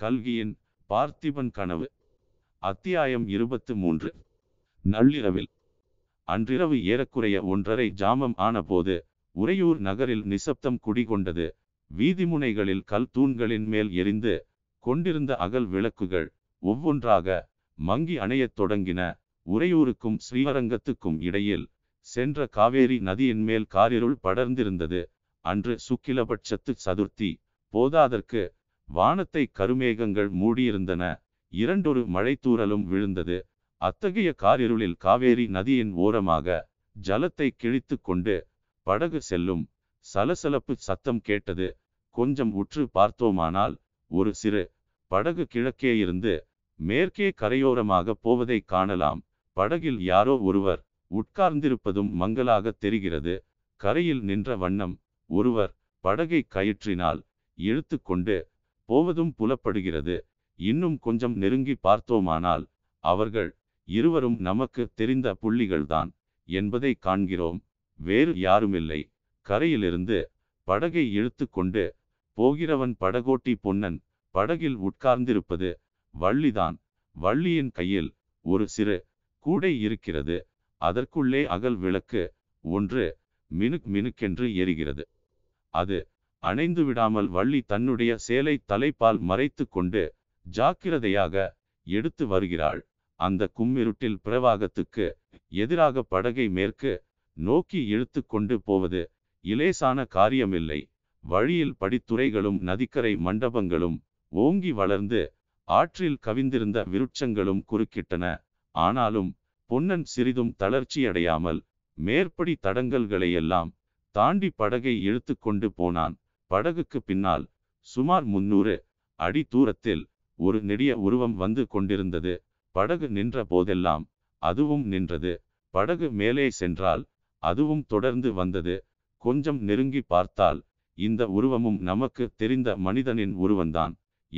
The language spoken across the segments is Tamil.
கல்கியின் பார்த்திபன் கனவு அத்தியாயம் இருபத்து மூன்று நள்ளிரவில் அன்றிரவு ஏறக்குறைய ஒன்றரை ஜாமம் ஆனபோது உறையூர் நகரில் நிசப்தம் குடிகொண்டது வீதிமுனைகளில் கல் தூண்களின் மேல் எரிந்து கொண்டிருந்த அகல் விளக்குகள் ஒவ்வொன்றாக மங்கி அணையத் தொடங்கின உறையூருக்கும் ஸ்ரீவரங்கத்துக்கும் இடையில் சென்ற காவேரி நதியின் மேல் காரிருள் படர்ந்திருந்தது அன்று சுக்கிலபட்சத்து சதுர்த்தி போதாதற்கு வானத்தை கருமேகங்கள் மூடியிருந்தன இரண்டொரு மழைத்தூரலும் விழுந்தது அத்தகைய காரிருளில் காவேரி நதியின் ஓரமாக ஜலத்தை கிழித்து கொண்டு படகு செல்லும் சலசலப்பு சத்தம் கேட்டது கொஞ்சம் உற்று பார்த்தோமானால் ஒரு சிறு படகு கிழக்கே இருந்து மேற்கே கரையோரமாக போவதை காணலாம் படகில் யாரோ ஒருவர் உட்கார்ந்திருப்பதும் மங்களாக தெரிகிறது கரையில் நின்ற வண்ணம் ஒருவர் படகை கயிற்றினால் இழுத்து கொண்டு போவதும் புலப்படுகிறது இன்னும் கொஞ்சம் நெருங்கி பார்த்தோமானால் அவர்கள் இருவரும் நமக்கு தெரிந்த புள்ளிகள்தான் என்பதை காண்கிறோம் வேறு யாருமில்லை கரையிலிருந்து படகை இழுத்து கொண்டு போகிறவன் படகோட்டி பொன்னன் படகில் உட்கார்ந்திருப்பது வள்ளிதான் வள்ளியின் கையில் ஒரு சிறு கூடை இருக்கிறது அதற்குள்ளே அகல் விளக்கு ஒன்று மினுக் மினுக்கென்று எரிகிறது அது அணைந்து விடாமல் வள்ளி தன்னுடைய சேலை தலைப்பால் மறைத்து கொண்டு ஜாக்கிரதையாக எடுத்து வருகிறாள் அந்த கும்மிருட்டில் பிரவாகத்துக்கு எதிராக படகை மேற்கு நோக்கி இழுத்து கொண்டு போவது இலேசான காரியமில்லை வழியில் படித்துறைகளும் நதிக்கரை மண்டபங்களும் ஓங்கி வளர்ந்து ஆற்றில் கவிந்திருந்த விருட்சங்களும் குறுக்கிட்டன ஆனாலும் பொன்னன் சிறிதும் தளர்ச்சியடையாமல் மேற்படி தடங்கல்களையெல்லாம் தாண்டி படகை இழுத்து கொண்டு போனான் படகுக்கு பின்னால் சுமார் முன்னூறு அடி தூரத்தில் ஒரு நெடிய உருவம் வந்து கொண்டிருந்தது படகு நின்ற போதெல்லாம் அதுவும் நின்றது படகு மேலே சென்றால் அதுவும் தொடர்ந்து வந்தது கொஞ்சம் நெருங்கி பார்த்தால் இந்த உருவமும் நமக்கு தெரிந்த மனிதனின் உருவந்தான்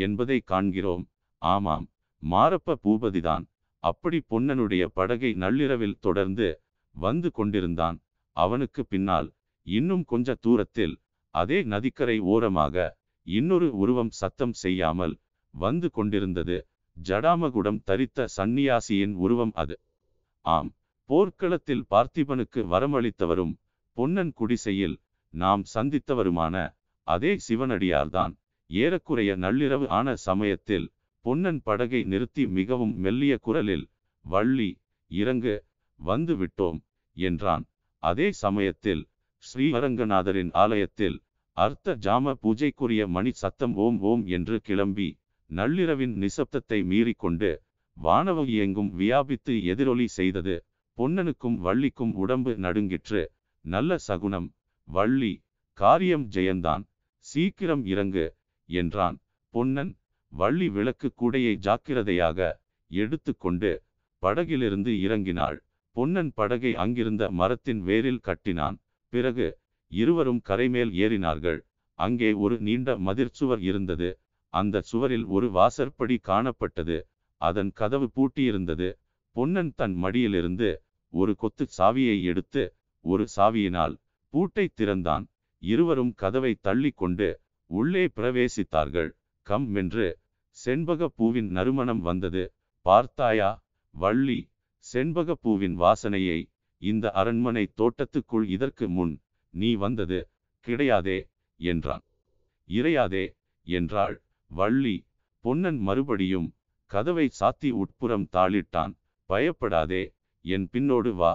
என்பதை காண்கிறோம் ஆமாம் மாரப்ப பூபதிதான் அப்படி பொன்னனுடைய படகை நள்ளிரவில் தொடர்ந்து வந்து கொண்டிருந்தான் அவனுக்கு பின்னால் இன்னும் கொஞ்ச தூரத்தில் அதே நதிக்கரை ஓரமாக இன்னொரு உருவம் சத்தம் செய்யாமல் வந்து கொண்டிருந்தது ஜடாமகுடம் தரித்த சந்நியாசியின் உருவம் அது ஆம் போர்க்களத்தில் பார்த்திபனுக்கு வரமளித்தவரும் பொன்னன் குடிசையில் நாம் சந்தித்தவருமான அதே சிவனடியார்தான் ஏறக்குறைய நள்ளிரவு ஆன சமயத்தில் பொன்னன் படகை நிறுத்தி மிகவும் மெல்லிய குரலில் வள்ளி இறங்கு வந்து விட்டோம் என்றான் அதே சமயத்தில் ஸ்ரீரங்கநாதரின் ஆலயத்தில் அர்த்த ஜாம பூஜைக்குரிய மணி சத்தம் ஓம் ஓம் என்று கிளம்பி நள்ளிரவின் நிசப்தத்தை மீறிக்கொண்டு வானவம் எங்கும் வியாபித்து எதிரொலி செய்தது பொன்னனுக்கும் வள்ளிக்கும் உடம்பு நடுங்கிற்று நல்ல சகுனம் வள்ளி காரியம் ஜெயந்தான் சீக்கிரம் இறங்கு என்றான் பொன்னன் வள்ளி விளக்கு கூடையை ஜாக்கிரதையாக எடுத்துக்கொண்டு படகிலிருந்து இறங்கினாள் பொன்னன் படகை அங்கிருந்த மரத்தின் வேரில் கட்டினான் பிறகு இருவரும் கரைமேல் ஏறினார்கள் அங்கே ஒரு நீண்ட மதிர் சுவர் இருந்தது அந்த சுவரில் ஒரு வாசற்படி காணப்பட்டது அதன் கதவு பூட்டியிருந்தது பொன்னன் தன் மடியிலிருந்து ஒரு கொத்து சாவியை எடுத்து ஒரு சாவியினால் பூட்டை திறந்தான் இருவரும் கதவை தள்ளிக்கொண்டு உள்ளே பிரவேசித்தார்கள் கம் என்று செண்பகப் பூவின் நறுமணம் வந்தது பார்த்தாயா வள்ளி செண்பகப் பூவின் வாசனையை இந்த அரண்மனை தோட்டத்துக்குள் இதற்கு முன் நீ வந்தது கிடையாதே என்றான் இறையாதே என்றாள் வள்ளி பொன்னன் மறுபடியும் கதவை சாத்தி உட்புறம் தாளிட்டான் பயப்படாதே என் பின்னோடு வா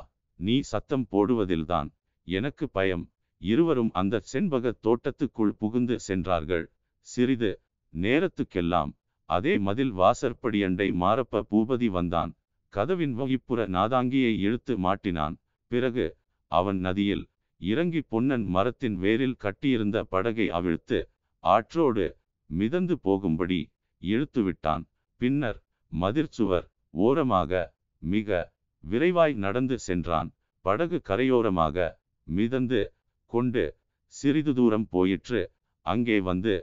நீ சத்தம் போடுவதில்தான் எனக்கு பயம் இருவரும் அந்த செண்பக தோட்டத்துக்குள் புகுந்து சென்றார்கள் சிறிது நேரத்துக்கெல்லாம் அதே மதில் வாசற்படியண்டை மாரப்ப பூபதி வந்தான் கதவின் வகிப்புற நாதாங்கியை இழுத்து மாட்டினான் பிறகு அவன் நதியில் இறங்கி பொன்னன் மரத்தின் வேரில் கட்டியிருந்த படகை அவிழ்த்து ஆற்றோடு மிதந்து போகும்படி இழுத்து விட்டான் பின்னர் மதிர்ச்சுவர் ஓரமாக மிக விரைவாய் நடந்து சென்றான் படகு கரையோரமாக மிதந்து கொண்டு சிறிது தூரம் போயிற்று அங்கே வந்து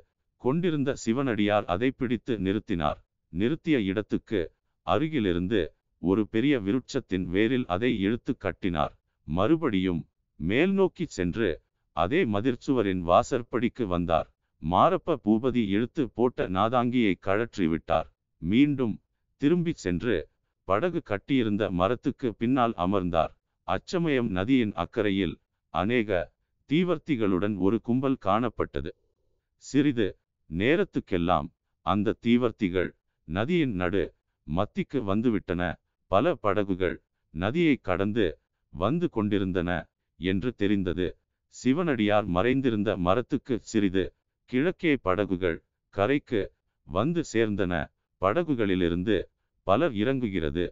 கொண்டிருந்த சிவனடியார் அதை பிடித்து நிறுத்தினார் நிறுத்திய இடத்துக்கு அருகிலிருந்து ஒரு பெரிய விருட்சத்தின் வேரில் அதை இழுத்து கட்டினார் மறுபடியும் மேல் நோக்கி சென்று அதே மதிர்ச்சுவரின் வாசற்படிக்கு வந்தார் மாரப்ப பூபதி இழுத்து போட்ட நாதாங்கியை கழற்றிவிட்டார் மீண்டும் திரும்பி சென்று படகு கட்டியிருந்த மரத்துக்கு பின்னால் அமர்ந்தார் அச்சமயம் நதியின் அக்கறையில் அநேக தீவர்த்திகளுடன் ஒரு கும்பல் காணப்பட்டது சிறிது நேரத்துக்கெல்லாம் அந்த தீவர்த்திகள் நதியின் நடு மத்திக்கு வந்துவிட்டன பல படகுகள் நதியை கடந்து வந்து கொண்டிருந்தன என்று தெரிந்தது சிவனடியார் மறைந்திருந்த மரத்துக்கு சிறிது கிழக்கே படகுகள் கரைக்கு வந்து சேர்ந்தன படகுகளிலிருந்து பலர் இறங்குகிறது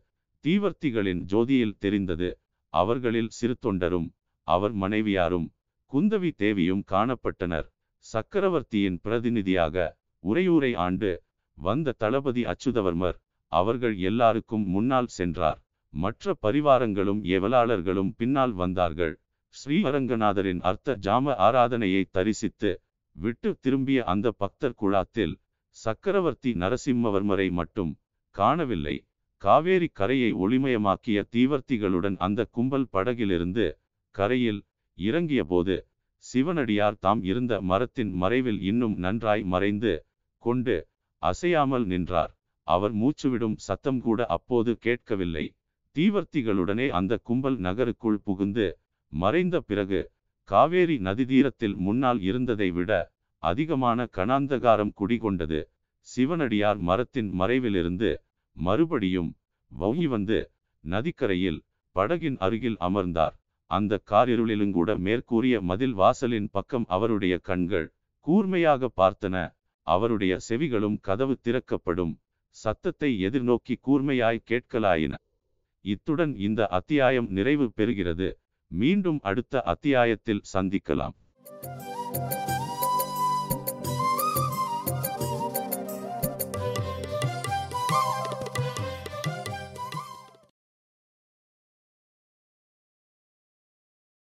தீவர்த்திகளின் ஜோதியில் தெரிந்தது அவர்களில் சிறு தொண்டரும் அவர் மனைவியாரும் குந்தவி தேவியும் காணப்பட்டனர் சக்கரவர்த்தியின் பிரதிநிதியாக உரையூரை ஆண்டு வந்த தளபதி அச்சுதவர்மர் அவர்கள் எல்லாருக்கும் முன்னால் சென்றார் மற்ற பரிவாரங்களும் எவலாளர்களும் பின்னால் வந்தார்கள் ஸ்ரீவரங்கநாதரின் அர்த்த ஜாம ஆராதனையை தரிசித்து விட்டு திரும்பிய அந்த பக்தர் குழாத்தில் சக்கரவர்த்தி நரசிம்மவர்மரை மட்டும் காணவில்லை காவேரி கரையை ஒளிமயமாக்கிய தீவர்த்திகளுடன் அந்த கும்பல் படகிலிருந்து கரையில் இறங்கியபோது சிவனடியார் தாம் இருந்த மரத்தின் மறைவில் இன்னும் நன்றாய் மறைந்து கொண்டு அசையாமல் நின்றார் அவர் மூச்சுவிடும் சத்தம் கூட அப்போது கேட்கவில்லை தீவர்த்திகளுடனே அந்த கும்பல் நகருக்குள் புகுந்து மறைந்த பிறகு காவேரி நதிதீரத்தில் முன்னால் இருந்ததை விட அதிகமான கணாந்தகாரம் குடிகொண்டது சிவனடியார் மரத்தின் மறைவிலிருந்து மறுபடியும் வௌங்கி வந்து நதிக்கரையில் படகின் அருகில் அமர்ந்தார் அந்த காரிருளிலுங்கூட மேற்கூறிய மதில் வாசலின் பக்கம் அவருடைய கண்கள் கூர்மையாக பார்த்தன அவருடைய செவிகளும் கதவு திறக்கப்படும் சத்தத்தை எதிர்நோக்கி கூர்மையாய் கேட்கலாயின இத்துடன் இந்த அத்தியாயம் நிறைவு பெறுகிறது மீண்டும் அடுத்த அத்தியாயத்தில் சந்திக்கலாம் thank you